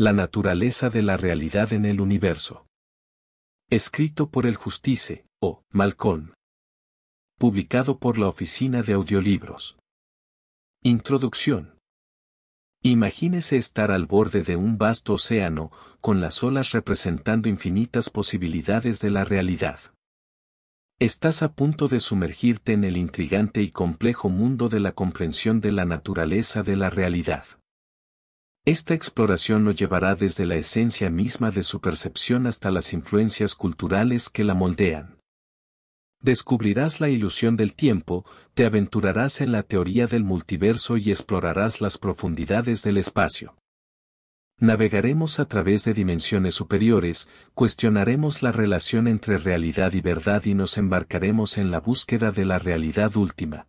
La naturaleza de la realidad en el universo. Escrito por el Justice, o Malcolm. Publicado por la Oficina de Audiolibros. Introducción. Imagínese estar al borde de un vasto océano, con las olas representando infinitas posibilidades de la realidad. Estás a punto de sumergirte en el intrigante y complejo mundo de la comprensión de la naturaleza de la realidad. Esta exploración lo llevará desde la esencia misma de su percepción hasta las influencias culturales que la moldean. Descubrirás la ilusión del tiempo, te aventurarás en la teoría del multiverso y explorarás las profundidades del espacio. Navegaremos a través de dimensiones superiores, cuestionaremos la relación entre realidad y verdad y nos embarcaremos en la búsqueda de la realidad última.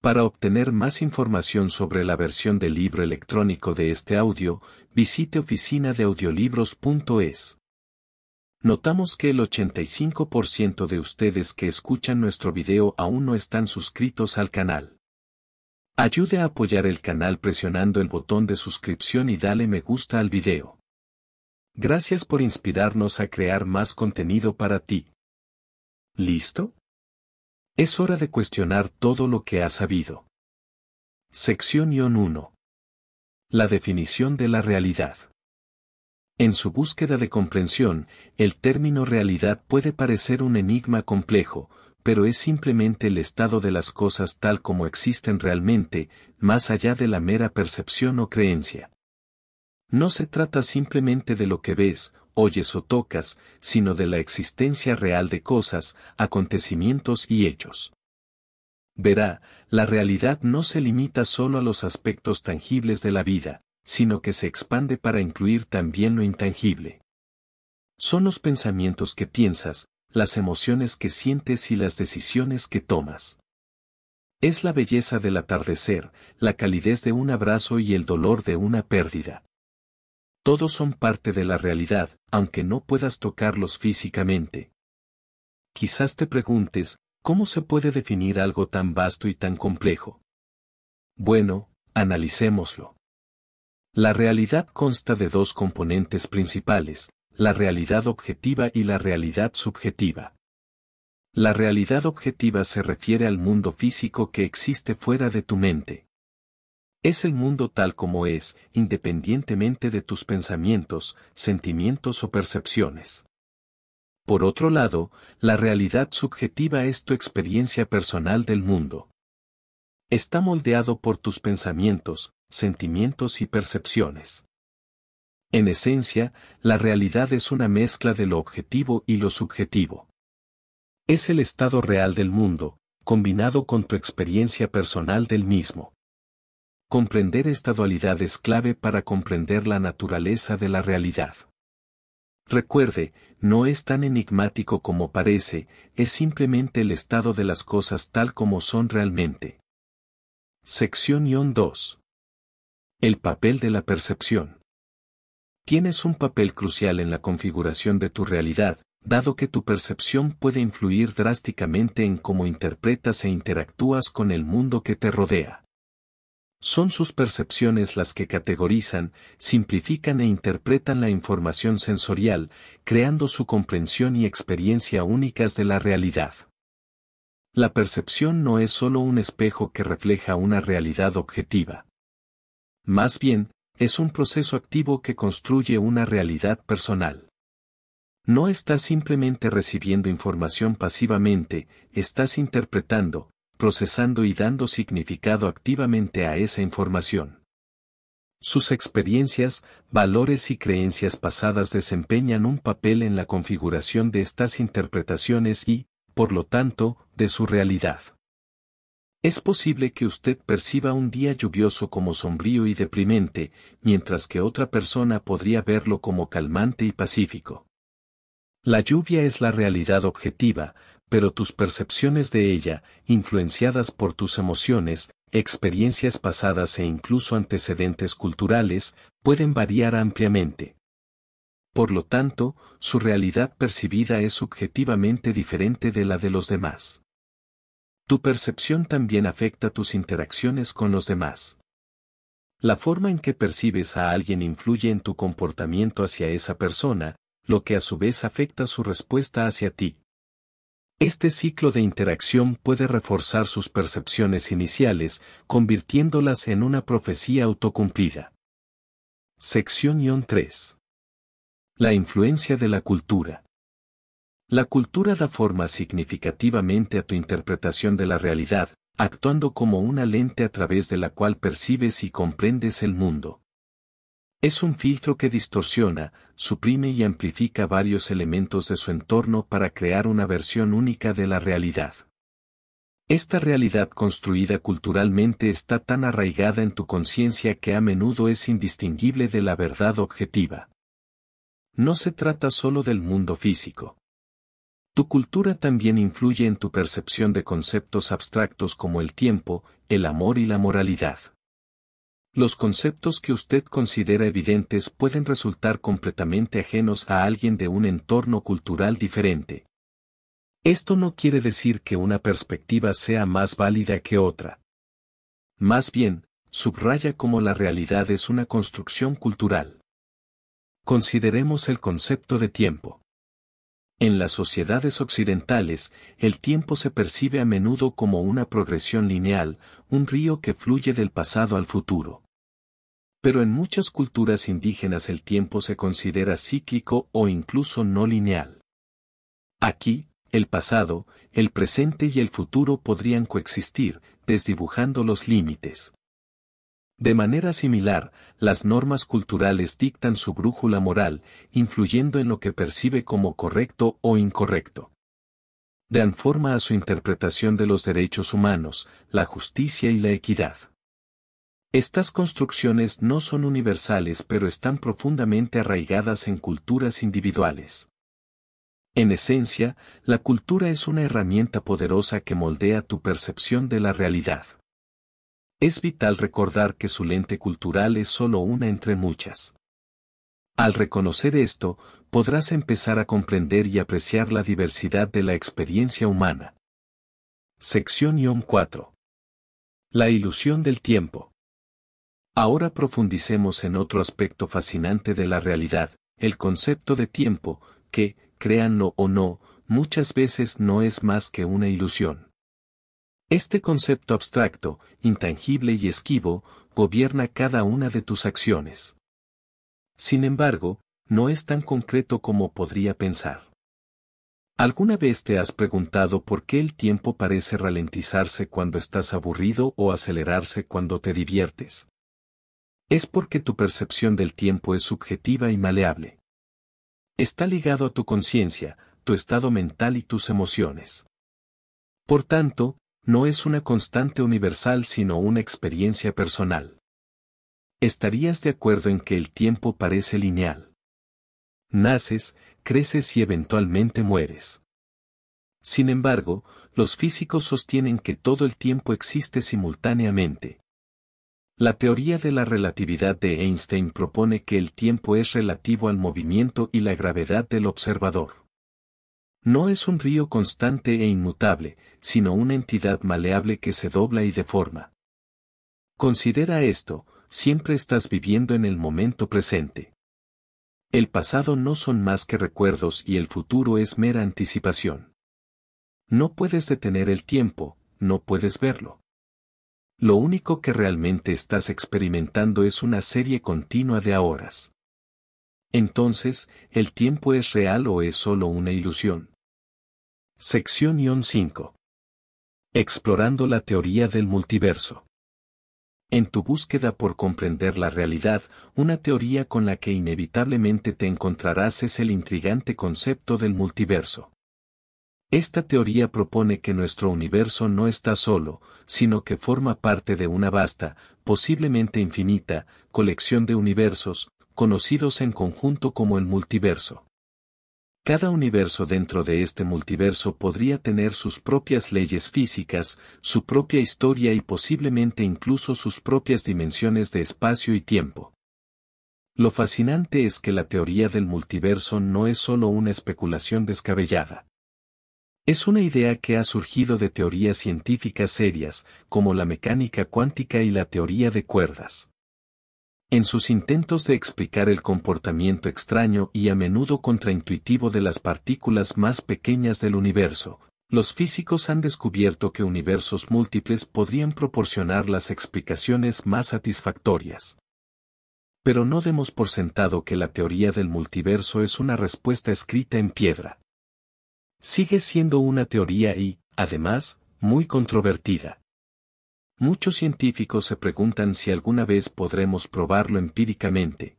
Para obtener más información sobre la versión del libro electrónico de este audio, visite oficinadeaudiolibros.es. Notamos que el 85% de ustedes que escuchan nuestro video aún no están suscritos al canal. Ayude a apoyar el canal presionando el botón de suscripción y dale me gusta al video. Gracias por inspirarnos a crear más contenido para ti. ¿Listo? Es hora de cuestionar todo lo que ha sabido. Sección 1. La definición de la realidad. En su búsqueda de comprensión, el término realidad puede parecer un enigma complejo, pero es simplemente el estado de las cosas tal como existen realmente, más allá de la mera percepción o creencia. No se trata simplemente de lo que ves oyes o tocas, sino de la existencia real de cosas, acontecimientos y hechos. Verá, la realidad no se limita solo a los aspectos tangibles de la vida, sino que se expande para incluir también lo intangible. Son los pensamientos que piensas, las emociones que sientes y las decisiones que tomas. Es la belleza del atardecer, la calidez de un abrazo y el dolor de una pérdida. Todos son parte de la realidad, aunque no puedas tocarlos físicamente. Quizás te preguntes, ¿cómo se puede definir algo tan vasto y tan complejo? Bueno, analicémoslo. La realidad consta de dos componentes principales, la realidad objetiva y la realidad subjetiva. La realidad objetiva se refiere al mundo físico que existe fuera de tu mente. Es el mundo tal como es, independientemente de tus pensamientos, sentimientos o percepciones. Por otro lado, la realidad subjetiva es tu experiencia personal del mundo. Está moldeado por tus pensamientos, sentimientos y percepciones. En esencia, la realidad es una mezcla de lo objetivo y lo subjetivo. Es el estado real del mundo, combinado con tu experiencia personal del mismo. Comprender esta dualidad es clave para comprender la naturaleza de la realidad. Recuerde, no es tan enigmático como parece, es simplemente el estado de las cosas tal como son realmente. Sección 2. El papel de la percepción. Tienes un papel crucial en la configuración de tu realidad, dado que tu percepción puede influir drásticamente en cómo interpretas e interactúas con el mundo que te rodea. Son sus percepciones las que categorizan, simplifican e interpretan la información sensorial, creando su comprensión y experiencia únicas de la realidad. La percepción no es sólo un espejo que refleja una realidad objetiva. Más bien, es un proceso activo que construye una realidad personal. No estás simplemente recibiendo información pasivamente, estás interpretando, procesando y dando significado activamente a esa información. Sus experiencias, valores y creencias pasadas desempeñan un papel en la configuración de estas interpretaciones y, por lo tanto, de su realidad. Es posible que usted perciba un día lluvioso como sombrío y deprimente, mientras que otra persona podría verlo como calmante y pacífico. La lluvia es la realidad objetiva, pero tus percepciones de ella, influenciadas por tus emociones, experiencias pasadas e incluso antecedentes culturales, pueden variar ampliamente. Por lo tanto, su realidad percibida es subjetivamente diferente de la de los demás. Tu percepción también afecta tus interacciones con los demás. La forma en que percibes a alguien influye en tu comportamiento hacia esa persona, lo que a su vez afecta su respuesta hacia ti. Este ciclo de interacción puede reforzar sus percepciones iniciales, convirtiéndolas en una profecía autocumplida. Sección 3. La influencia de la cultura. La cultura da forma significativamente a tu interpretación de la realidad, actuando como una lente a través de la cual percibes y comprendes el mundo. Es un filtro que distorsiona, suprime y amplifica varios elementos de su entorno para crear una versión única de la realidad. Esta realidad construida culturalmente está tan arraigada en tu conciencia que a menudo es indistinguible de la verdad objetiva. No se trata solo del mundo físico. Tu cultura también influye en tu percepción de conceptos abstractos como el tiempo, el amor y la moralidad. Los conceptos que usted considera evidentes pueden resultar completamente ajenos a alguien de un entorno cultural diferente. Esto no quiere decir que una perspectiva sea más válida que otra. Más bien, subraya cómo la realidad es una construcción cultural. Consideremos el concepto de tiempo. En las sociedades occidentales, el tiempo se percibe a menudo como una progresión lineal, un río que fluye del pasado al futuro. Pero en muchas culturas indígenas el tiempo se considera cíclico o incluso no lineal. Aquí, el pasado, el presente y el futuro podrían coexistir, desdibujando los límites. De manera similar, las normas culturales dictan su brújula moral, influyendo en lo que percibe como correcto o incorrecto. Dan forma a su interpretación de los derechos humanos, la justicia y la equidad. Estas construcciones no son universales pero están profundamente arraigadas en culturas individuales. En esencia, la cultura es una herramienta poderosa que moldea tu percepción de la realidad. Es vital recordar que su lente cultural es solo una entre muchas. Al reconocer esto, podrás empezar a comprender y apreciar la diversidad de la experiencia humana. Sección IOM 4. La ilusión del tiempo. Ahora profundicemos en otro aspecto fascinante de la realidad, el concepto de tiempo, que, créanlo o no, muchas veces no es más que una ilusión. Este concepto abstracto, intangible y esquivo, gobierna cada una de tus acciones. Sin embargo, no es tan concreto como podría pensar. ¿Alguna vez te has preguntado por qué el tiempo parece ralentizarse cuando estás aburrido o acelerarse cuando te diviertes? Es porque tu percepción del tiempo es subjetiva y maleable. Está ligado a tu conciencia, tu estado mental y tus emociones. Por tanto, no es una constante universal sino una experiencia personal. Estarías de acuerdo en que el tiempo parece lineal. Naces, creces y eventualmente mueres. Sin embargo, los físicos sostienen que todo el tiempo existe simultáneamente. La teoría de la relatividad de Einstein propone que el tiempo es relativo al movimiento y la gravedad del observador. No es un río constante e inmutable, sino una entidad maleable que se dobla y deforma. Considera esto, siempre estás viviendo en el momento presente. El pasado no son más que recuerdos y el futuro es mera anticipación. No puedes detener el tiempo, no puedes verlo. Lo único que realmente estás experimentando es una serie continua de horas. Entonces, ¿el tiempo es real o es solo una ilusión? Sección 5. Explorando la teoría del multiverso. En tu búsqueda por comprender la realidad, una teoría con la que inevitablemente te encontrarás es el intrigante concepto del multiverso. Esta teoría propone que nuestro universo no está solo, sino que forma parte de una vasta, posiblemente infinita, colección de universos, conocidos en conjunto como el multiverso. Cada universo dentro de este multiverso podría tener sus propias leyes físicas, su propia historia y posiblemente incluso sus propias dimensiones de espacio y tiempo. Lo fascinante es que la teoría del multiverso no es solo una especulación descabellada. Es una idea que ha surgido de teorías científicas serias, como la mecánica cuántica y la teoría de cuerdas. En sus intentos de explicar el comportamiento extraño y a menudo contraintuitivo de las partículas más pequeñas del universo, los físicos han descubierto que universos múltiples podrían proporcionar las explicaciones más satisfactorias. Pero no demos por sentado que la teoría del multiverso es una respuesta escrita en piedra. Sigue siendo una teoría y, además, muy controvertida. Muchos científicos se preguntan si alguna vez podremos probarlo empíricamente.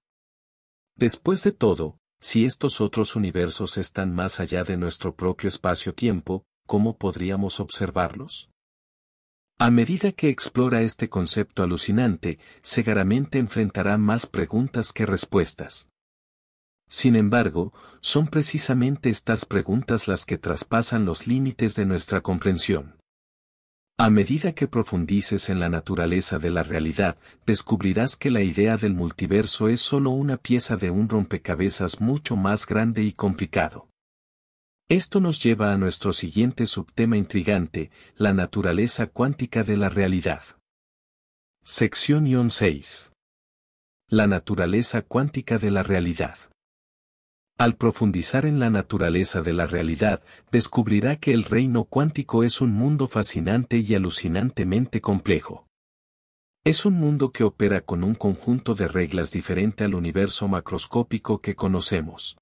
Después de todo, si estos otros universos están más allá de nuestro propio espacio-tiempo, ¿cómo podríamos observarlos? A medida que explora este concepto alucinante, seguramente enfrentará más preguntas que respuestas. Sin embargo, son precisamente estas preguntas las que traspasan los límites de nuestra comprensión. A medida que profundices en la naturaleza de la realidad, descubrirás que la idea del multiverso es solo una pieza de un rompecabezas mucho más grande y complicado. Esto nos lleva a nuestro siguiente subtema intrigante, la naturaleza cuántica de la realidad. Sección 6. La naturaleza cuántica de la realidad. Al profundizar en la naturaleza de la realidad, descubrirá que el reino cuántico es un mundo fascinante y alucinantemente complejo. Es un mundo que opera con un conjunto de reglas diferente al universo macroscópico que conocemos.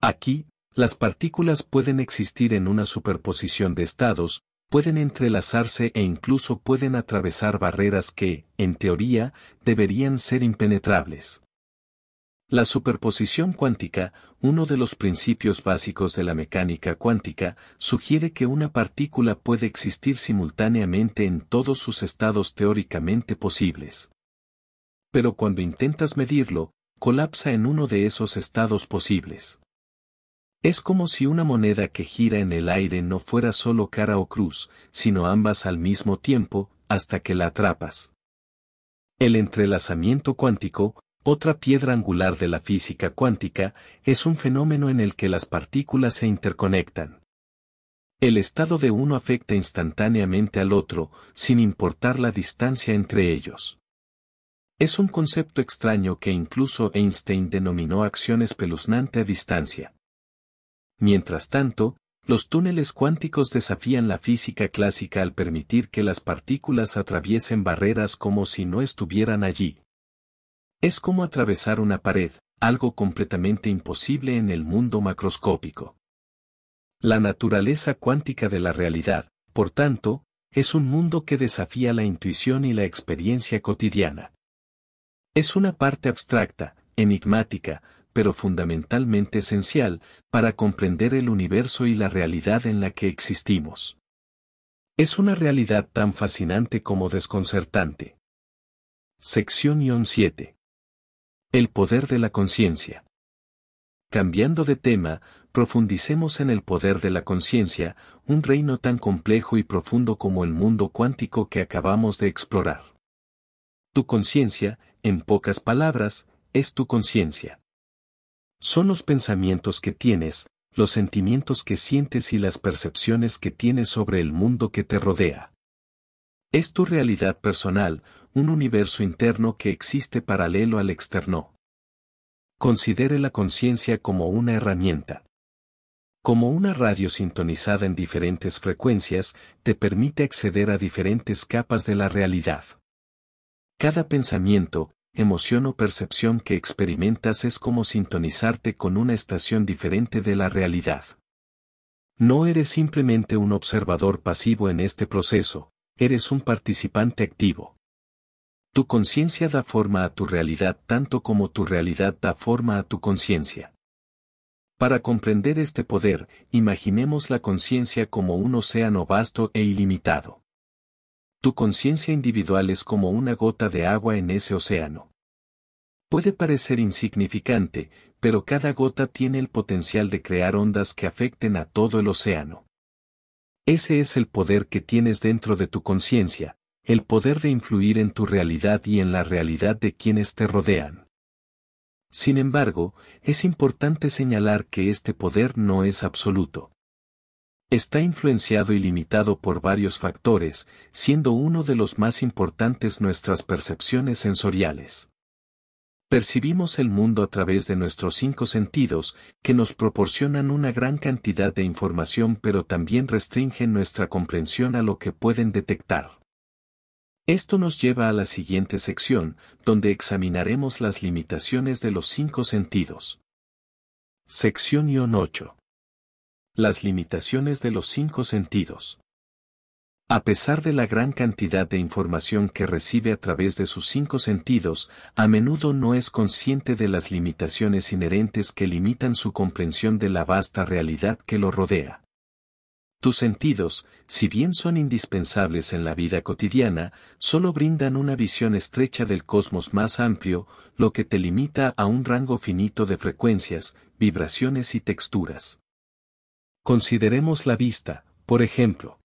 Aquí, las partículas pueden existir en una superposición de estados, pueden entrelazarse e incluso pueden atravesar barreras que, en teoría, deberían ser impenetrables. La superposición cuántica, uno de los principios básicos de la mecánica cuántica, sugiere que una partícula puede existir simultáneamente en todos sus estados teóricamente posibles. Pero cuando intentas medirlo, colapsa en uno de esos estados posibles. Es como si una moneda que gira en el aire no fuera solo cara o cruz, sino ambas al mismo tiempo, hasta que la atrapas. El entrelazamiento cuántico, otra piedra angular de la física cuántica es un fenómeno en el que las partículas se interconectan. El estado de uno afecta instantáneamente al otro, sin importar la distancia entre ellos. Es un concepto extraño que incluso Einstein denominó acción espeluznante a distancia. Mientras tanto, los túneles cuánticos desafían la física clásica al permitir que las partículas atraviesen barreras como si no estuvieran allí. Es como atravesar una pared, algo completamente imposible en el mundo macroscópico. La naturaleza cuántica de la realidad, por tanto, es un mundo que desafía la intuición y la experiencia cotidiana. Es una parte abstracta, enigmática, pero fundamentalmente esencial, para comprender el universo y la realidad en la que existimos. Es una realidad tan fascinante como desconcertante. Sección 7. El poder de la conciencia. Cambiando de tema, profundicemos en el poder de la conciencia, un reino tan complejo y profundo como el mundo cuántico que acabamos de explorar. Tu conciencia, en pocas palabras, es tu conciencia. Son los pensamientos que tienes, los sentimientos que sientes y las percepciones que tienes sobre el mundo que te rodea. Es tu realidad personal, un universo interno que existe paralelo al externo. Considere la conciencia como una herramienta. Como una radio sintonizada en diferentes frecuencias, te permite acceder a diferentes capas de la realidad. Cada pensamiento, emoción o percepción que experimentas es como sintonizarte con una estación diferente de la realidad. No eres simplemente un observador pasivo en este proceso, eres un participante activo. Tu conciencia da forma a tu realidad tanto como tu realidad da forma a tu conciencia. Para comprender este poder, imaginemos la conciencia como un océano vasto e ilimitado. Tu conciencia individual es como una gota de agua en ese océano. Puede parecer insignificante, pero cada gota tiene el potencial de crear ondas que afecten a todo el océano. Ese es el poder que tienes dentro de tu conciencia, el poder de influir en tu realidad y en la realidad de quienes te rodean. Sin embargo, es importante señalar que este poder no es absoluto. Está influenciado y limitado por varios factores, siendo uno de los más importantes nuestras percepciones sensoriales. Percibimos el mundo a través de nuestros cinco sentidos, que nos proporcionan una gran cantidad de información pero también restringen nuestra comprensión a lo que pueden detectar. Esto nos lleva a la siguiente sección, donde examinaremos las limitaciones de los cinco sentidos. Sección 8. Las limitaciones de los cinco sentidos. A pesar de la gran cantidad de información que recibe a través de sus cinco sentidos, a menudo no es consciente de las limitaciones inherentes que limitan su comprensión de la vasta realidad que lo rodea. Tus sentidos, si bien son indispensables en la vida cotidiana, solo brindan una visión estrecha del cosmos más amplio, lo que te limita a un rango finito de frecuencias, vibraciones y texturas. Consideremos la vista, por ejemplo.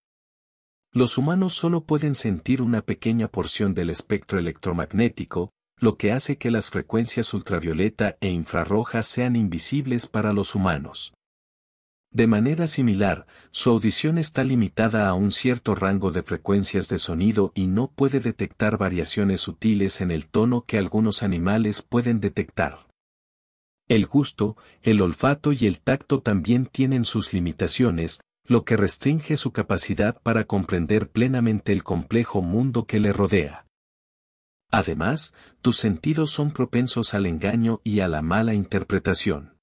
Los humanos solo pueden sentir una pequeña porción del espectro electromagnético, lo que hace que las frecuencias ultravioleta e infrarroja sean invisibles para los humanos. De manera similar, su audición está limitada a un cierto rango de frecuencias de sonido y no puede detectar variaciones sutiles en el tono que algunos animales pueden detectar. El gusto, el olfato y el tacto también tienen sus limitaciones, lo que restringe su capacidad para comprender plenamente el complejo mundo que le rodea. Además, tus sentidos son propensos al engaño y a la mala interpretación.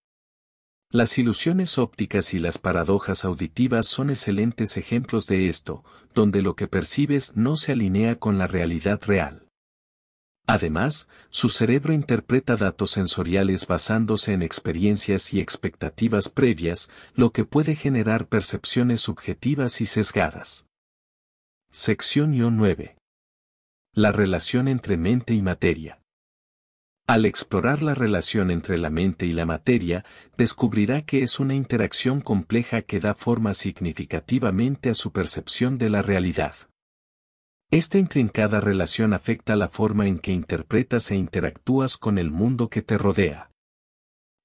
Las ilusiones ópticas y las paradojas auditivas son excelentes ejemplos de esto, donde lo que percibes no se alinea con la realidad real. Además, su cerebro interpreta datos sensoriales basándose en experiencias y expectativas previas, lo que puede generar percepciones subjetivas y sesgadas. Sección IO 9. La relación entre mente y materia. Al explorar la relación entre la mente y la materia, descubrirá que es una interacción compleja que da forma significativamente a su percepción de la realidad. Esta intrincada relación afecta la forma en que interpretas e interactúas con el mundo que te rodea.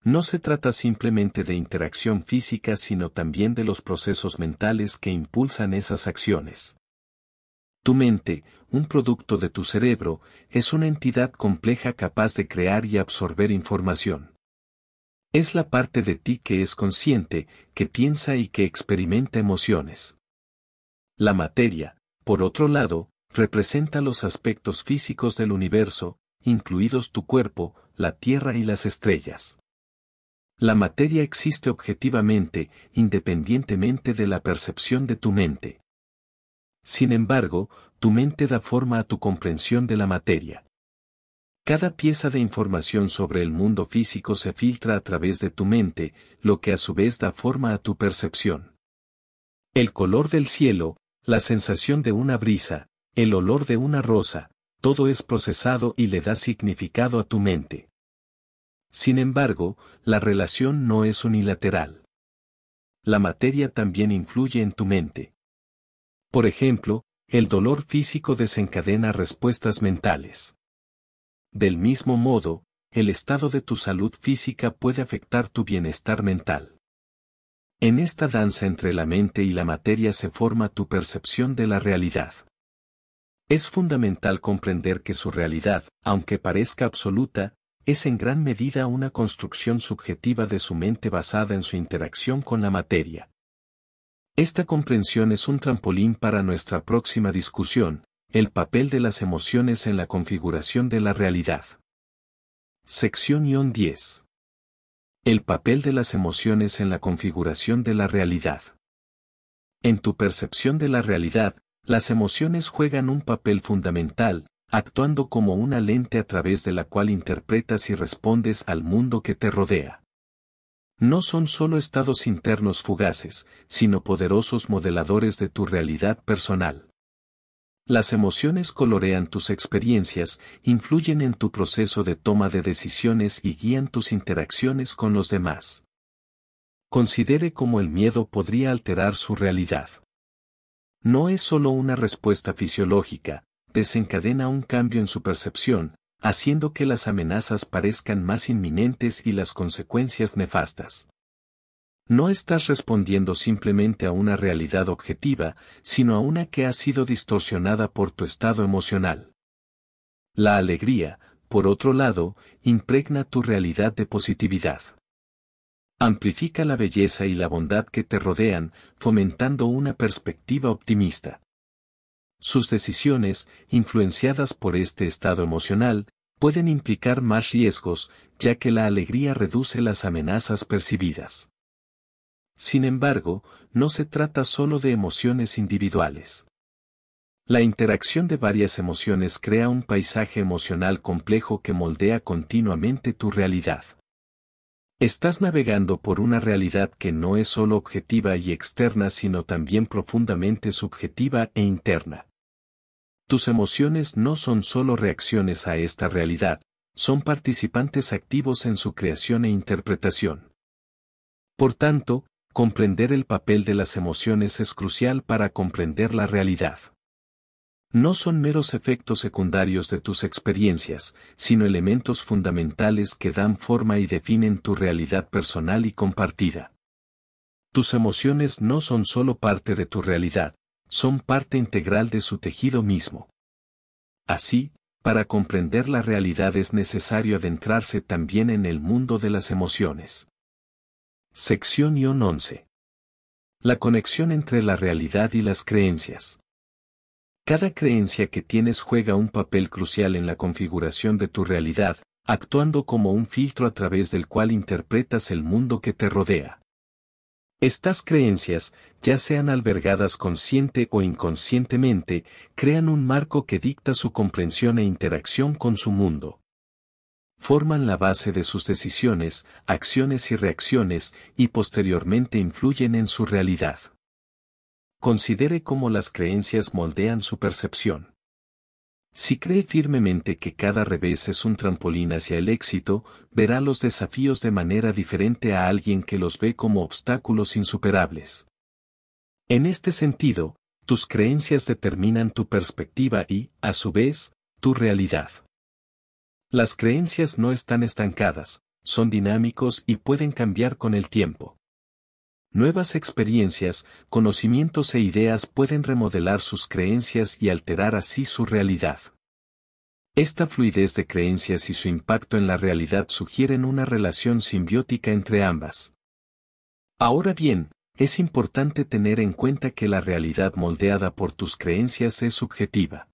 No se trata simplemente de interacción física, sino también de los procesos mentales que impulsan esas acciones. Tu mente, un producto de tu cerebro, es una entidad compleja capaz de crear y absorber información. Es la parte de ti que es consciente, que piensa y que experimenta emociones. La materia, por otro lado, representa los aspectos físicos del universo, incluidos tu cuerpo, la Tierra y las estrellas. La materia existe objetivamente, independientemente de la percepción de tu mente. Sin embargo, tu mente da forma a tu comprensión de la materia. Cada pieza de información sobre el mundo físico se filtra a través de tu mente, lo que a su vez da forma a tu percepción. El color del cielo, la sensación de una brisa, el olor de una rosa, todo es procesado y le da significado a tu mente. Sin embargo, la relación no es unilateral. La materia también influye en tu mente. Por ejemplo, el dolor físico desencadena respuestas mentales. Del mismo modo, el estado de tu salud física puede afectar tu bienestar mental. En esta danza entre la mente y la materia se forma tu percepción de la realidad. Es fundamental comprender que su realidad, aunque parezca absoluta, es en gran medida una construcción subjetiva de su mente basada en su interacción con la materia. Esta comprensión es un trampolín para nuestra próxima discusión, el papel de las emociones en la configuración de la realidad. Sección 10. El papel de las emociones en la configuración de la realidad. En tu percepción de la realidad, las emociones juegan un papel fundamental, actuando como una lente a través de la cual interpretas y respondes al mundo que te rodea. No son solo estados internos fugaces, sino poderosos modeladores de tu realidad personal. Las emociones colorean tus experiencias, influyen en tu proceso de toma de decisiones y guían tus interacciones con los demás. Considere cómo el miedo podría alterar su realidad no es solo una respuesta fisiológica, desencadena un cambio en su percepción, haciendo que las amenazas parezcan más inminentes y las consecuencias nefastas. No estás respondiendo simplemente a una realidad objetiva, sino a una que ha sido distorsionada por tu estado emocional. La alegría, por otro lado, impregna tu realidad de positividad. Amplifica la belleza y la bondad que te rodean, fomentando una perspectiva optimista. Sus decisiones, influenciadas por este estado emocional, pueden implicar más riesgos, ya que la alegría reduce las amenazas percibidas. Sin embargo, no se trata solo de emociones individuales. La interacción de varias emociones crea un paisaje emocional complejo que moldea continuamente tu realidad. Estás navegando por una realidad que no es solo objetiva y externa, sino también profundamente subjetiva e interna. Tus emociones no son solo reacciones a esta realidad, son participantes activos en su creación e interpretación. Por tanto, comprender el papel de las emociones es crucial para comprender la realidad no son meros efectos secundarios de tus experiencias, sino elementos fundamentales que dan forma y definen tu realidad personal y compartida. Tus emociones no son solo parte de tu realidad, son parte integral de su tejido mismo. Así, para comprender la realidad es necesario adentrarse también en el mundo de las emociones. Sección 11. La conexión entre la realidad y las creencias. Cada creencia que tienes juega un papel crucial en la configuración de tu realidad, actuando como un filtro a través del cual interpretas el mundo que te rodea. Estas creencias, ya sean albergadas consciente o inconscientemente, crean un marco que dicta su comprensión e interacción con su mundo. Forman la base de sus decisiones, acciones y reacciones, y posteriormente influyen en su realidad. Considere cómo las creencias moldean su percepción. Si cree firmemente que cada revés es un trampolín hacia el éxito, verá los desafíos de manera diferente a alguien que los ve como obstáculos insuperables. En este sentido, tus creencias determinan tu perspectiva y, a su vez, tu realidad. Las creencias no están estancadas, son dinámicos y pueden cambiar con el tiempo. Nuevas experiencias, conocimientos e ideas pueden remodelar sus creencias y alterar así su realidad. Esta fluidez de creencias y su impacto en la realidad sugieren una relación simbiótica entre ambas. Ahora bien, es importante tener en cuenta que la realidad moldeada por tus creencias es subjetiva.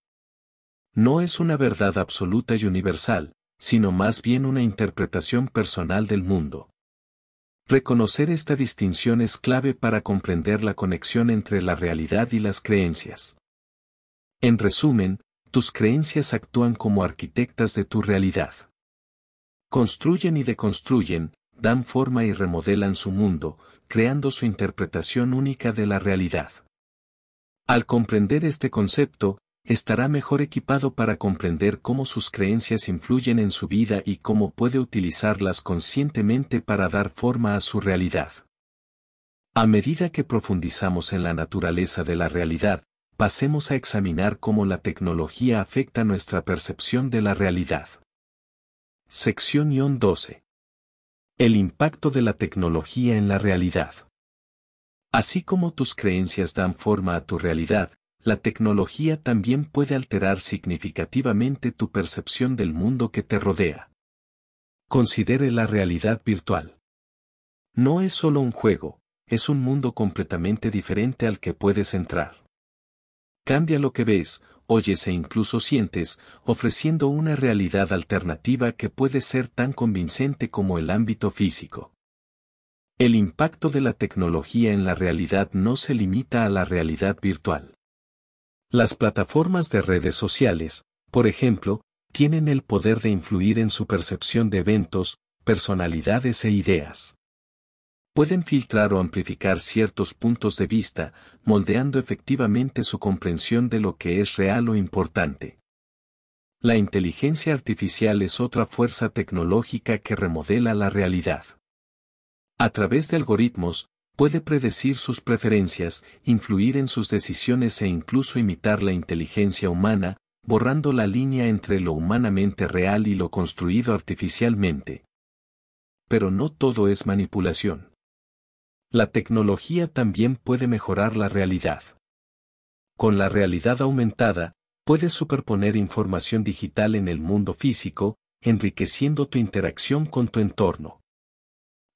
No es una verdad absoluta y universal, sino más bien una interpretación personal del mundo. Reconocer esta distinción es clave para comprender la conexión entre la realidad y las creencias. En resumen, tus creencias actúan como arquitectas de tu realidad. Construyen y deconstruyen, dan forma y remodelan su mundo, creando su interpretación única de la realidad. Al comprender este concepto, estará mejor equipado para comprender cómo sus creencias influyen en su vida y cómo puede utilizarlas conscientemente para dar forma a su realidad. A medida que profundizamos en la naturaleza de la realidad, pasemos a examinar cómo la tecnología afecta nuestra percepción de la realidad. Sección 12. El impacto de la tecnología en la realidad. Así como tus creencias dan forma a tu realidad, la tecnología también puede alterar significativamente tu percepción del mundo que te rodea. Considere la realidad virtual. No es solo un juego, es un mundo completamente diferente al que puedes entrar. Cambia lo que ves, oyes e incluso sientes, ofreciendo una realidad alternativa que puede ser tan convincente como el ámbito físico. El impacto de la tecnología en la realidad no se limita a la realidad virtual. Las plataformas de redes sociales, por ejemplo, tienen el poder de influir en su percepción de eventos, personalidades e ideas. Pueden filtrar o amplificar ciertos puntos de vista, moldeando efectivamente su comprensión de lo que es real o importante. La inteligencia artificial es otra fuerza tecnológica que remodela la realidad. A través de algoritmos, puede predecir sus preferencias, influir en sus decisiones e incluso imitar la inteligencia humana, borrando la línea entre lo humanamente real y lo construido artificialmente. Pero no todo es manipulación. La tecnología también puede mejorar la realidad. Con la realidad aumentada, puedes superponer información digital en el mundo físico, enriqueciendo tu interacción con tu entorno.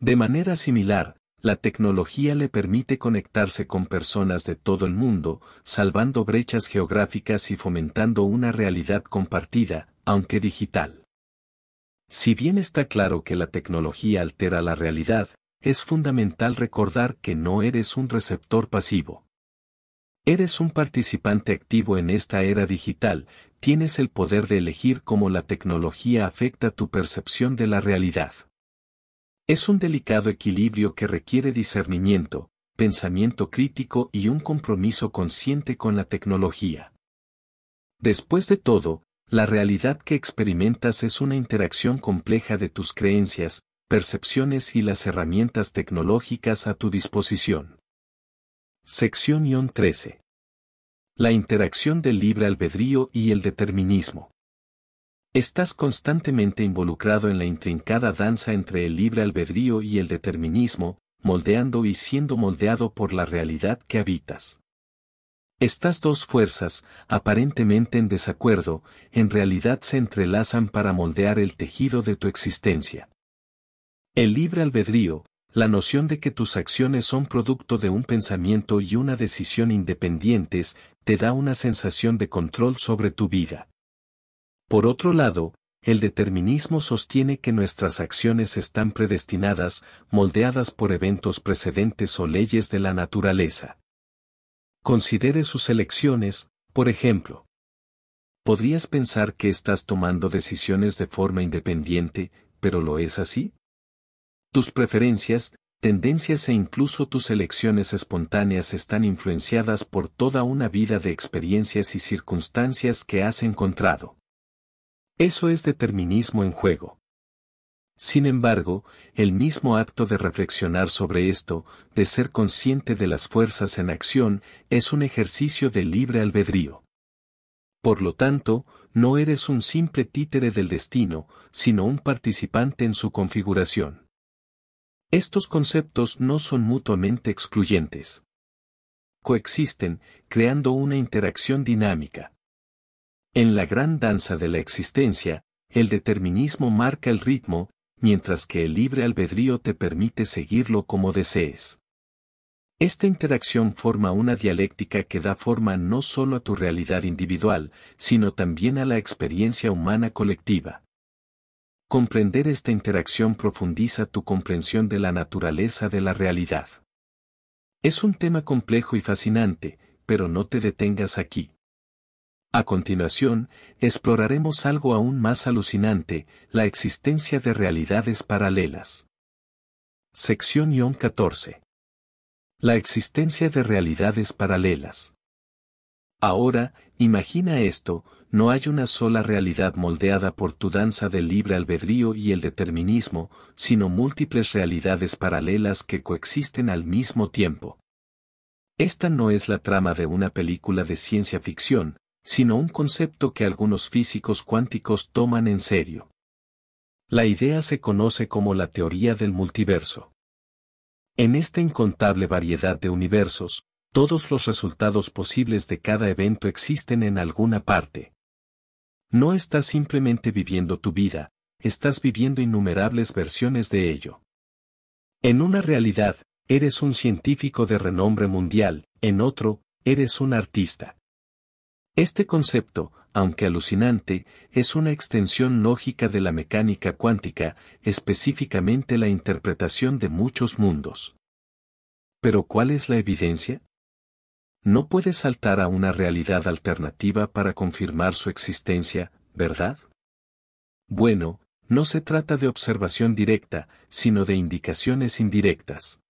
De manera similar, la tecnología le permite conectarse con personas de todo el mundo, salvando brechas geográficas y fomentando una realidad compartida, aunque digital. Si bien está claro que la tecnología altera la realidad, es fundamental recordar que no eres un receptor pasivo. Eres un participante activo en esta era digital, tienes el poder de elegir cómo la tecnología afecta tu percepción de la realidad. Es un delicado equilibrio que requiere discernimiento, pensamiento crítico y un compromiso consciente con la tecnología. Después de todo, la realidad que experimentas es una interacción compleja de tus creencias, percepciones y las herramientas tecnológicas a tu disposición. Sección 13. La interacción del libre albedrío y el determinismo. Estás constantemente involucrado en la intrincada danza entre el libre albedrío y el determinismo, moldeando y siendo moldeado por la realidad que habitas. Estas dos fuerzas, aparentemente en desacuerdo, en realidad se entrelazan para moldear el tejido de tu existencia. El libre albedrío, la noción de que tus acciones son producto de un pensamiento y una decisión independientes, te da una sensación de control sobre tu vida. Por otro lado, el determinismo sostiene que nuestras acciones están predestinadas, moldeadas por eventos precedentes o leyes de la naturaleza. Considere sus elecciones, por ejemplo. Podrías pensar que estás tomando decisiones de forma independiente, pero ¿lo es así? Tus preferencias, tendencias e incluso tus elecciones espontáneas están influenciadas por toda una vida de experiencias y circunstancias que has encontrado. Eso es determinismo en juego. Sin embargo, el mismo acto de reflexionar sobre esto, de ser consciente de las fuerzas en acción, es un ejercicio de libre albedrío. Por lo tanto, no eres un simple títere del destino, sino un participante en su configuración. Estos conceptos no son mutuamente excluyentes. Coexisten, creando una interacción dinámica. En la gran danza de la existencia, el determinismo marca el ritmo, mientras que el libre albedrío te permite seguirlo como desees. Esta interacción forma una dialéctica que da forma no solo a tu realidad individual, sino también a la experiencia humana colectiva. Comprender esta interacción profundiza tu comprensión de la naturaleza de la realidad. Es un tema complejo y fascinante, pero no te detengas aquí. A continuación, exploraremos algo aún más alucinante, la existencia de realidades paralelas. Sección 14. La existencia de realidades paralelas. Ahora, imagina esto, no hay una sola realidad moldeada por tu danza del libre albedrío y el determinismo, sino múltiples realidades paralelas que coexisten al mismo tiempo. Esta no es la trama de una película de ciencia ficción, sino un concepto que algunos físicos cuánticos toman en serio. La idea se conoce como la teoría del multiverso. En esta incontable variedad de universos, todos los resultados posibles de cada evento existen en alguna parte. No estás simplemente viviendo tu vida, estás viviendo innumerables versiones de ello. En una realidad, eres un científico de renombre mundial, en otro, eres un artista. Este concepto, aunque alucinante, es una extensión lógica de la mecánica cuántica, específicamente la interpretación de muchos mundos. Pero ¿cuál es la evidencia? No puede saltar a una realidad alternativa para confirmar su existencia, ¿verdad? Bueno, no se trata de observación directa, sino de indicaciones indirectas.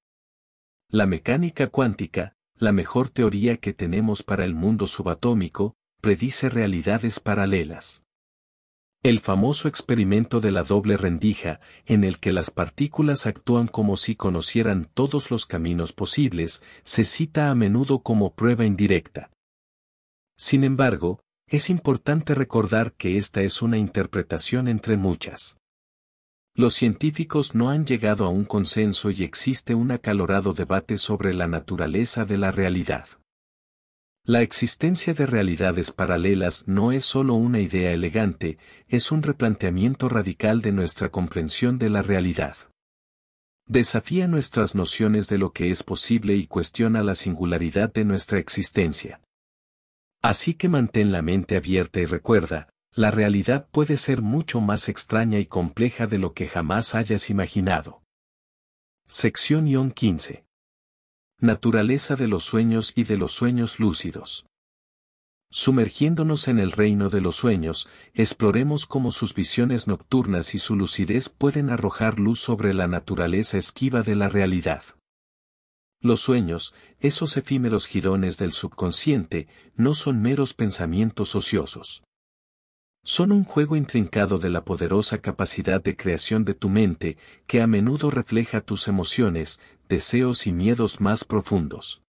La mecánica cuántica, la mejor teoría que tenemos para el mundo subatómico, predice realidades paralelas. El famoso experimento de la doble rendija, en el que las partículas actúan como si conocieran todos los caminos posibles, se cita a menudo como prueba indirecta. Sin embargo, es importante recordar que esta es una interpretación entre muchas. Los científicos no han llegado a un consenso y existe un acalorado debate sobre la naturaleza de la realidad. La existencia de realidades paralelas no es solo una idea elegante, es un replanteamiento radical de nuestra comprensión de la realidad. Desafía nuestras nociones de lo que es posible y cuestiona la singularidad de nuestra existencia. Así que mantén la mente abierta y recuerda, la realidad puede ser mucho más extraña y compleja de lo que jamás hayas imaginado. Sección 15. Naturaleza de los sueños y de los sueños lúcidos. Sumergiéndonos en el reino de los sueños, exploremos cómo sus visiones nocturnas y su lucidez pueden arrojar luz sobre la naturaleza esquiva de la realidad. Los sueños, esos efímeros girones del subconsciente, no son meros pensamientos ociosos son un juego intrincado de la poderosa capacidad de creación de tu mente, que a menudo refleja tus emociones, deseos y miedos más profundos.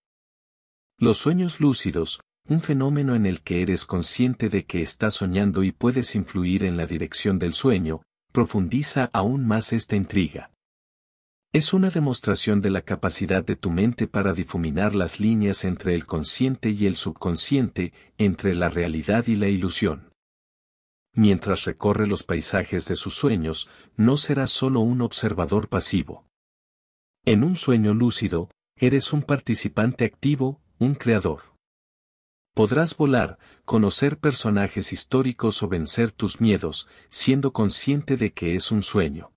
Los sueños lúcidos, un fenómeno en el que eres consciente de que estás soñando y puedes influir en la dirección del sueño, profundiza aún más esta intriga. Es una demostración de la capacidad de tu mente para difuminar las líneas entre el consciente y el subconsciente, entre la realidad y la ilusión mientras recorre los paisajes de sus sueños, no será solo un observador pasivo. En un sueño lúcido, eres un participante activo, un creador. Podrás volar, conocer personajes históricos o vencer tus miedos, siendo consciente de que es un sueño.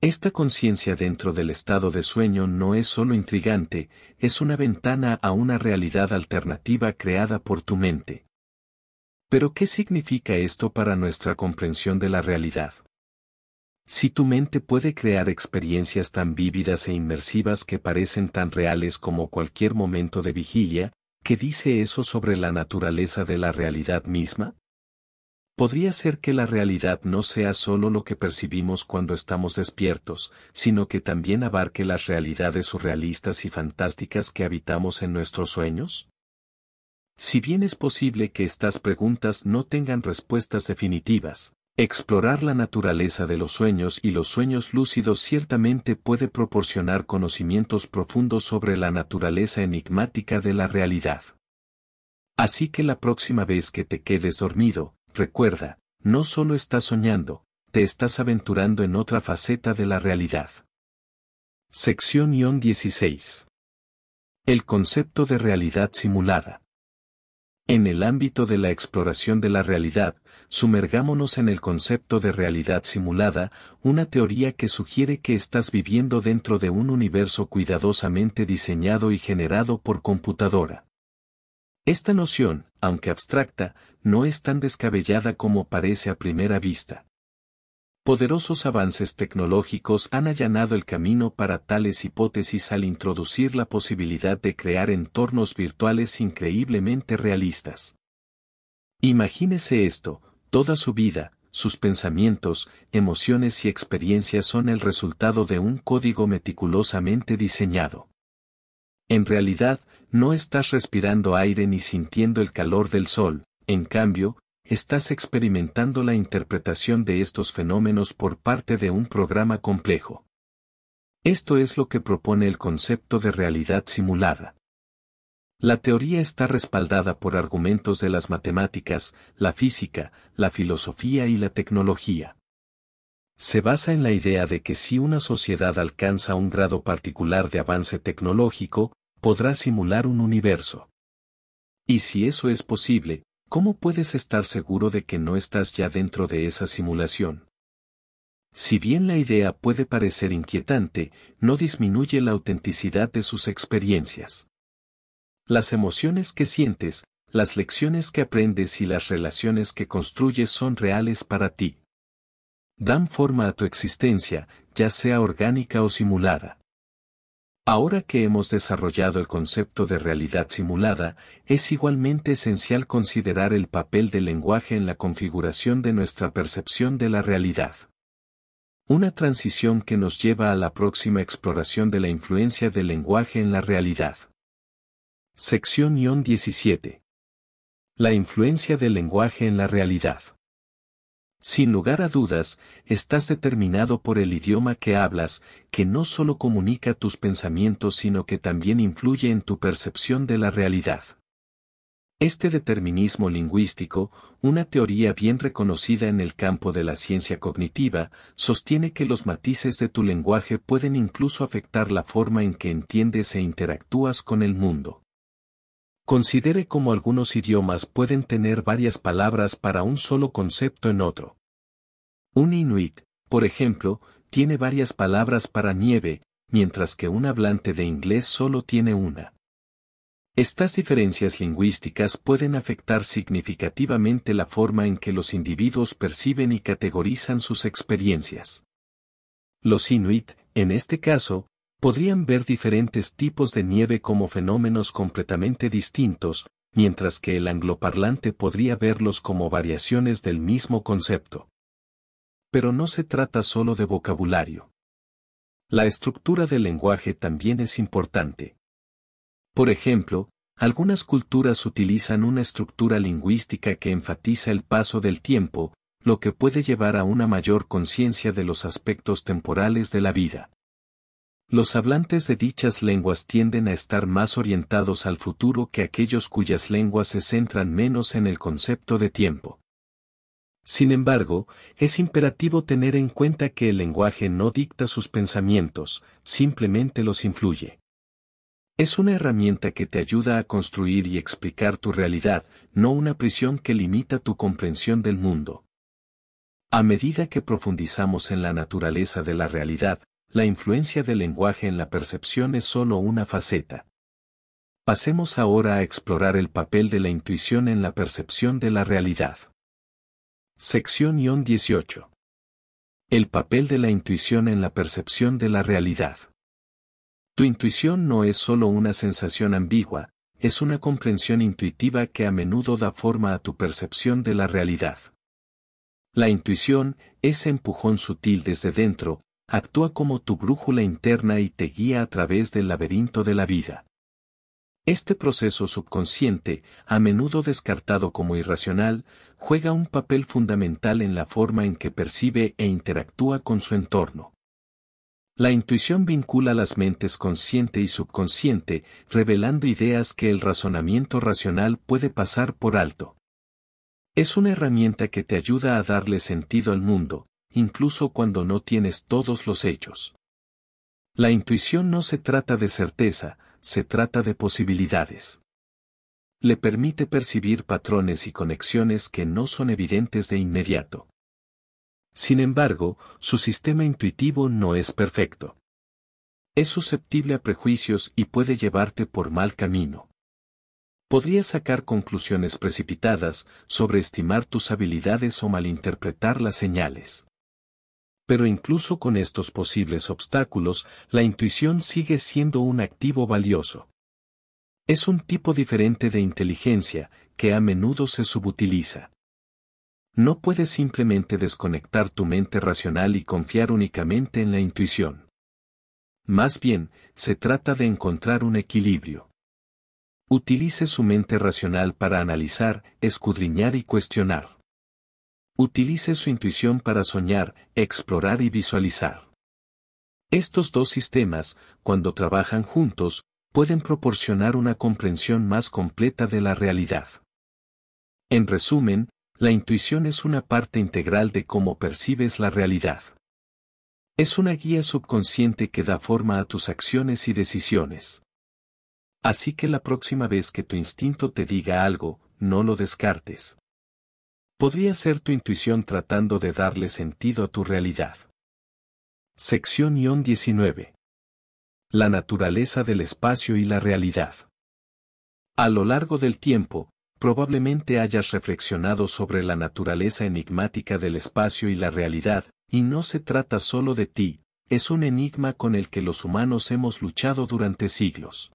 Esta conciencia dentro del estado de sueño no es solo intrigante, es una ventana a una realidad alternativa creada por tu mente. Pero ¿qué significa esto para nuestra comprensión de la realidad? Si tu mente puede crear experiencias tan vívidas e inmersivas que parecen tan reales como cualquier momento de vigilia, ¿qué dice eso sobre la naturaleza de la realidad misma? Podría ser que la realidad no sea sólo lo que percibimos cuando estamos despiertos, sino que también abarque las realidades surrealistas y fantásticas que habitamos en nuestros sueños? Si bien es posible que estas preguntas no tengan respuestas definitivas, explorar la naturaleza de los sueños y los sueños lúcidos ciertamente puede proporcionar conocimientos profundos sobre la naturaleza enigmática de la realidad. Así que la próxima vez que te quedes dormido, recuerda, no solo estás soñando, te estás aventurando en otra faceta de la realidad. Sección 16. El concepto de realidad simulada. En el ámbito de la exploración de la realidad, sumergámonos en el concepto de realidad simulada, una teoría que sugiere que estás viviendo dentro de un universo cuidadosamente diseñado y generado por computadora. Esta noción, aunque abstracta, no es tan descabellada como parece a primera vista. Poderosos avances tecnológicos han allanado el camino para tales hipótesis al introducir la posibilidad de crear entornos virtuales increíblemente realistas. Imagínese esto, toda su vida, sus pensamientos, emociones y experiencias son el resultado de un código meticulosamente diseñado. En realidad, no estás respirando aire ni sintiendo el calor del sol, en cambio, estás experimentando la interpretación de estos fenómenos por parte de un programa complejo. Esto es lo que propone el concepto de realidad simulada. La teoría está respaldada por argumentos de las matemáticas, la física, la filosofía y la tecnología. Se basa en la idea de que si una sociedad alcanza un grado particular de avance tecnológico, podrá simular un universo. Y si eso es posible, ¿cómo puedes estar seguro de que no estás ya dentro de esa simulación? Si bien la idea puede parecer inquietante, no disminuye la autenticidad de sus experiencias. Las emociones que sientes, las lecciones que aprendes y las relaciones que construyes son reales para ti. Dan forma a tu existencia, ya sea orgánica o simulada. Ahora que hemos desarrollado el concepto de realidad simulada, es igualmente esencial considerar el papel del lenguaje en la configuración de nuestra percepción de la realidad. Una transición que nos lleva a la próxima exploración de la influencia del lenguaje en la realidad. Sección 17. La influencia del lenguaje en la realidad. Sin lugar a dudas, estás determinado por el idioma que hablas, que no solo comunica tus pensamientos sino que también influye en tu percepción de la realidad. Este determinismo lingüístico, una teoría bien reconocida en el campo de la ciencia cognitiva, sostiene que los matices de tu lenguaje pueden incluso afectar la forma en que entiendes e interactúas con el mundo. Considere cómo algunos idiomas pueden tener varias palabras para un solo concepto en otro. Un inuit, por ejemplo, tiene varias palabras para nieve, mientras que un hablante de inglés solo tiene una. Estas diferencias lingüísticas pueden afectar significativamente la forma en que los individuos perciben y categorizan sus experiencias. Los inuit, en este caso, podrían ver diferentes tipos de nieve como fenómenos completamente distintos, mientras que el angloparlante podría verlos como variaciones del mismo concepto. Pero no se trata solo de vocabulario. La estructura del lenguaje también es importante. Por ejemplo, algunas culturas utilizan una estructura lingüística que enfatiza el paso del tiempo, lo que puede llevar a una mayor conciencia de los aspectos temporales de la vida. Los hablantes de dichas lenguas tienden a estar más orientados al futuro que aquellos cuyas lenguas se centran menos en el concepto de tiempo. Sin embargo, es imperativo tener en cuenta que el lenguaje no dicta sus pensamientos, simplemente los influye. Es una herramienta que te ayuda a construir y explicar tu realidad, no una prisión que limita tu comprensión del mundo. A medida que profundizamos en la naturaleza de la realidad, la influencia del lenguaje en la percepción es solo una faceta. Pasemos ahora a explorar el papel de la intuición en la percepción de la realidad. Sección 18. El papel de la intuición en la percepción de la realidad. Tu intuición no es solo una sensación ambigua, es una comprensión intuitiva que a menudo da forma a tu percepción de la realidad. La intuición, es empujón sutil desde dentro, actúa como tu brújula interna y te guía a través del laberinto de la vida. Este proceso subconsciente, a menudo descartado como irracional, juega un papel fundamental en la forma en que percibe e interactúa con su entorno. La intuición vincula las mentes consciente y subconsciente, revelando ideas que el razonamiento racional puede pasar por alto. Es una herramienta que te ayuda a darle sentido al mundo, incluso cuando no tienes todos los hechos. La intuición no se trata de certeza, se trata de posibilidades. Le permite percibir patrones y conexiones que no son evidentes de inmediato. Sin embargo, su sistema intuitivo no es perfecto. Es susceptible a prejuicios y puede llevarte por mal camino. Podría sacar conclusiones precipitadas, sobreestimar tus habilidades o malinterpretar las señales pero incluso con estos posibles obstáculos, la intuición sigue siendo un activo valioso. Es un tipo diferente de inteligencia, que a menudo se subutiliza. No puedes simplemente desconectar tu mente racional y confiar únicamente en la intuición. Más bien, se trata de encontrar un equilibrio. Utilice su mente racional para analizar, escudriñar y cuestionar. Utilice su intuición para soñar, explorar y visualizar. Estos dos sistemas, cuando trabajan juntos, pueden proporcionar una comprensión más completa de la realidad. En resumen, la intuición es una parte integral de cómo percibes la realidad. Es una guía subconsciente que da forma a tus acciones y decisiones. Así que la próxima vez que tu instinto te diga algo, no lo descartes podría ser tu intuición tratando de darle sentido a tu realidad. Sección 19. La naturaleza del espacio y la realidad. A lo largo del tiempo, probablemente hayas reflexionado sobre la naturaleza enigmática del espacio y la realidad, y no se trata solo de ti, es un enigma con el que los humanos hemos luchado durante siglos.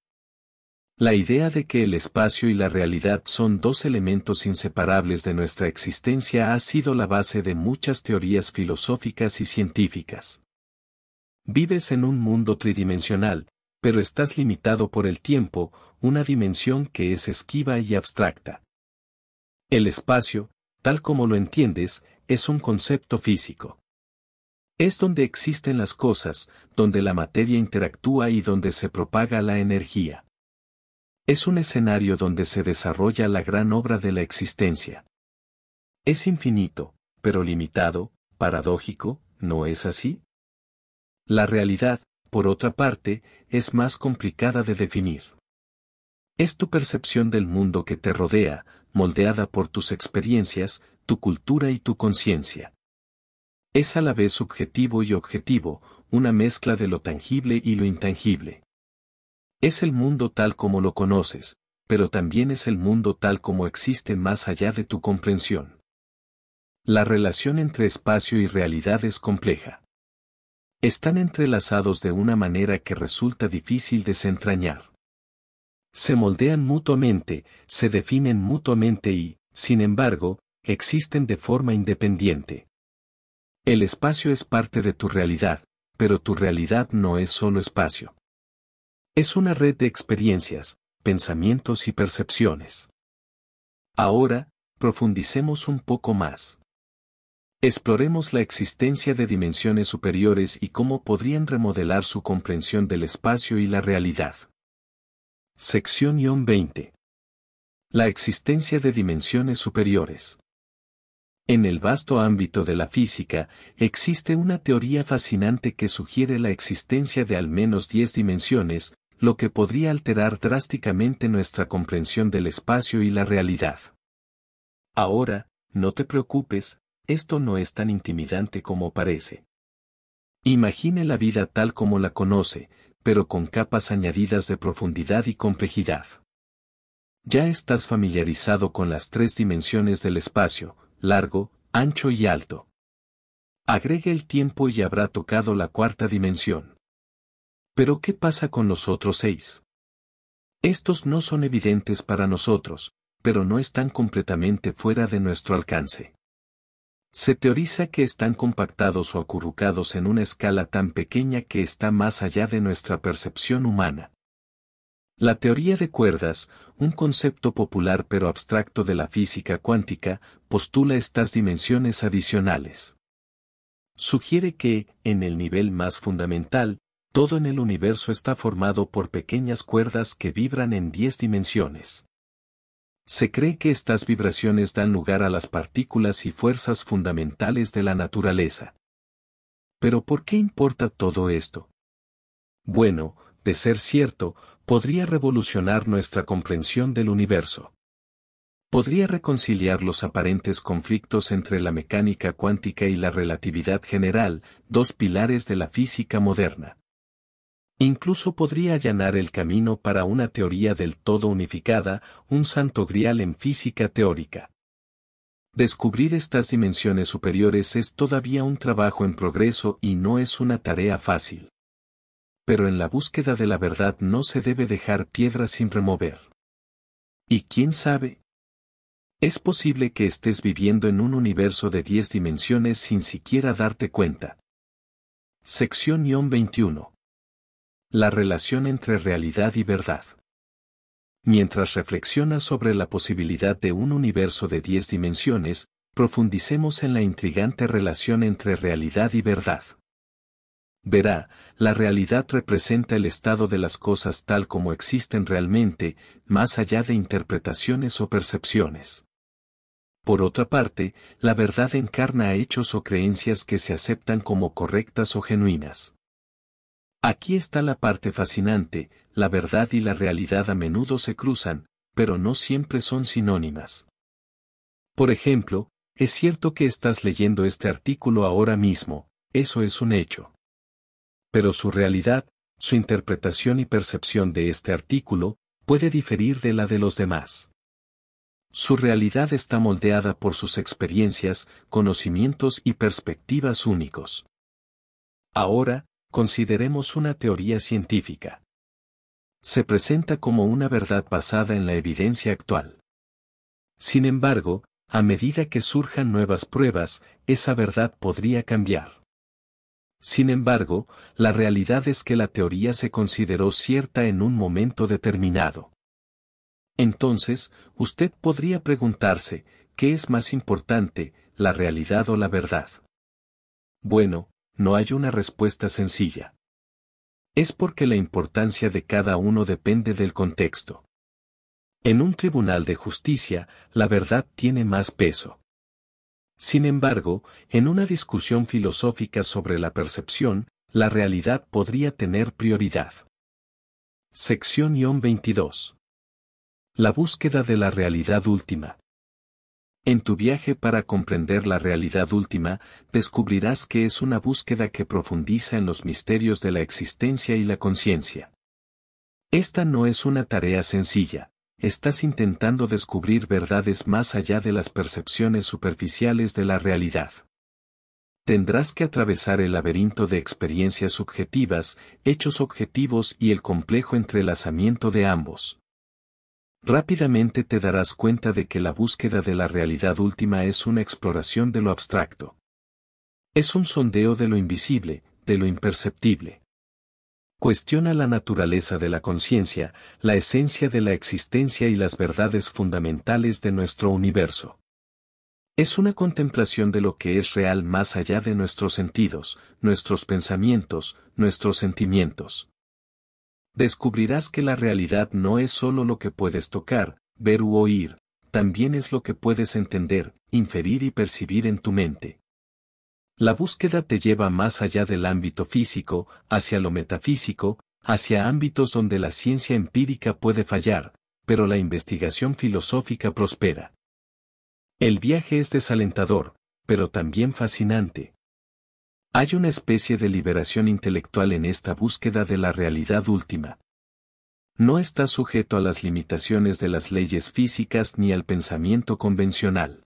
La idea de que el espacio y la realidad son dos elementos inseparables de nuestra existencia ha sido la base de muchas teorías filosóficas y científicas. Vives en un mundo tridimensional, pero estás limitado por el tiempo, una dimensión que es esquiva y abstracta. El espacio, tal como lo entiendes, es un concepto físico. Es donde existen las cosas, donde la materia interactúa y donde se propaga la energía. Es un escenario donde se desarrolla la gran obra de la existencia. Es infinito, pero limitado, paradójico, ¿no es así? La realidad, por otra parte, es más complicada de definir. Es tu percepción del mundo que te rodea, moldeada por tus experiencias, tu cultura y tu conciencia. Es a la vez subjetivo y objetivo, una mezcla de lo tangible y lo intangible. Es el mundo tal como lo conoces, pero también es el mundo tal como existe más allá de tu comprensión. La relación entre espacio y realidad es compleja. Están entrelazados de una manera que resulta difícil desentrañar. Se moldean mutuamente, se definen mutuamente y, sin embargo, existen de forma independiente. El espacio es parte de tu realidad, pero tu realidad no es solo espacio. Es una red de experiencias, pensamientos y percepciones. Ahora, profundicemos un poco más. Exploremos la existencia de dimensiones superiores y cómo podrían remodelar su comprensión del espacio y la realidad. Sección 20. La existencia de dimensiones superiores. En el vasto ámbito de la física, existe una teoría fascinante que sugiere la existencia de al menos 10 dimensiones, lo que podría alterar drásticamente nuestra comprensión del espacio y la realidad. Ahora, no te preocupes, esto no es tan intimidante como parece. Imagine la vida tal como la conoce, pero con capas añadidas de profundidad y complejidad. Ya estás familiarizado con las tres dimensiones del espacio, largo, ancho y alto. Agrega el tiempo y habrá tocado la cuarta dimensión. Pero ¿qué pasa con los otros seis? Estos no son evidentes para nosotros, pero no están completamente fuera de nuestro alcance. Se teoriza que están compactados o acurrucados en una escala tan pequeña que está más allá de nuestra percepción humana. La teoría de cuerdas, un concepto popular pero abstracto de la física cuántica, postula estas dimensiones adicionales. Sugiere que, en el nivel más fundamental, todo en el universo está formado por pequeñas cuerdas que vibran en diez dimensiones. Se cree que estas vibraciones dan lugar a las partículas y fuerzas fundamentales de la naturaleza. Pero ¿por qué importa todo esto? Bueno, de ser cierto, podría revolucionar nuestra comprensión del universo. Podría reconciliar los aparentes conflictos entre la mecánica cuántica y la relatividad general, dos pilares de la física moderna. Incluso podría allanar el camino para una teoría del todo unificada, un santo grial en física teórica. Descubrir estas dimensiones superiores es todavía un trabajo en progreso y no es una tarea fácil. Pero en la búsqueda de la verdad no se debe dejar piedra sin remover. Y quién sabe, es posible que estés viviendo en un universo de 10 dimensiones sin siquiera darte cuenta. Sección 21 la relación entre realidad y verdad. Mientras reflexiona sobre la posibilidad de un universo de diez dimensiones, profundicemos en la intrigante relación entre realidad y verdad. Verá, la realidad representa el estado de las cosas tal como existen realmente, más allá de interpretaciones o percepciones. Por otra parte, la verdad encarna hechos o creencias que se aceptan como correctas o genuinas. Aquí está la parte fascinante, la verdad y la realidad a menudo se cruzan, pero no siempre son sinónimas. Por ejemplo, es cierto que estás leyendo este artículo ahora mismo, eso es un hecho. Pero su realidad, su interpretación y percepción de este artículo, puede diferir de la de los demás. Su realidad está moldeada por sus experiencias, conocimientos y perspectivas únicos. Ahora, Consideremos una teoría científica. Se presenta como una verdad basada en la evidencia actual. Sin embargo, a medida que surjan nuevas pruebas, esa verdad podría cambiar. Sin embargo, la realidad es que la teoría se consideró cierta en un momento determinado. Entonces, usted podría preguntarse, ¿qué es más importante, la realidad o la verdad? Bueno, no hay una respuesta sencilla. Es porque la importancia de cada uno depende del contexto. En un tribunal de justicia, la verdad tiene más peso. Sin embargo, en una discusión filosófica sobre la percepción, la realidad podría tener prioridad. Sección 22. La búsqueda de la realidad última. En tu viaje para comprender la realidad última, descubrirás que es una búsqueda que profundiza en los misterios de la existencia y la conciencia. Esta no es una tarea sencilla, estás intentando descubrir verdades más allá de las percepciones superficiales de la realidad. Tendrás que atravesar el laberinto de experiencias subjetivas, hechos objetivos y el complejo entrelazamiento de ambos rápidamente te darás cuenta de que la búsqueda de la realidad última es una exploración de lo abstracto. Es un sondeo de lo invisible, de lo imperceptible. Cuestiona la naturaleza de la conciencia, la esencia de la existencia y las verdades fundamentales de nuestro universo. Es una contemplación de lo que es real más allá de nuestros sentidos, nuestros pensamientos, nuestros sentimientos descubrirás que la realidad no es solo lo que puedes tocar, ver u oír, también es lo que puedes entender, inferir y percibir en tu mente. La búsqueda te lleva más allá del ámbito físico, hacia lo metafísico, hacia ámbitos donde la ciencia empírica puede fallar, pero la investigación filosófica prospera. El viaje es desalentador, pero también fascinante. Hay una especie de liberación intelectual en esta búsqueda de la realidad última. No estás sujeto a las limitaciones de las leyes físicas ni al pensamiento convencional.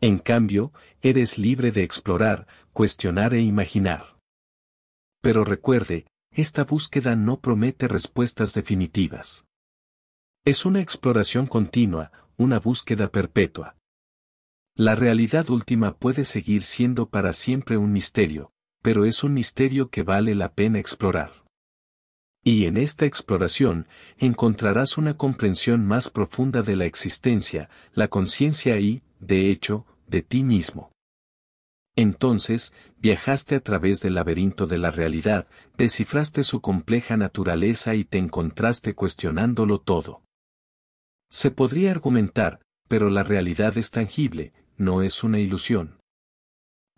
En cambio, eres libre de explorar, cuestionar e imaginar. Pero recuerde, esta búsqueda no promete respuestas definitivas. Es una exploración continua, una búsqueda perpetua. La realidad última puede seguir siendo para siempre un misterio, pero es un misterio que vale la pena explorar. Y en esta exploración encontrarás una comprensión más profunda de la existencia, la conciencia y, de hecho, de ti mismo. Entonces, viajaste a través del laberinto de la realidad, descifraste su compleja naturaleza y te encontraste cuestionándolo todo. Se podría argumentar, pero la realidad es tangible, no es una ilusión.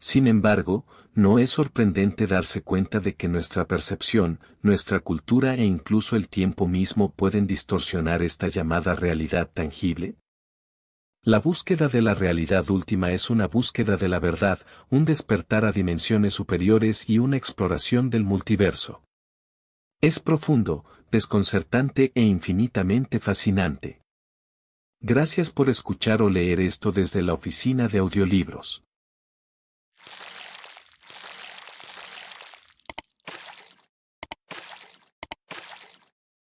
Sin embargo, no es sorprendente darse cuenta de que nuestra percepción, nuestra cultura e incluso el tiempo mismo pueden distorsionar esta llamada realidad tangible. La búsqueda de la realidad última es una búsqueda de la verdad, un despertar a dimensiones superiores y una exploración del multiverso. Es profundo, desconcertante e infinitamente fascinante. Gracias por escuchar o leer esto desde la oficina de audiolibros.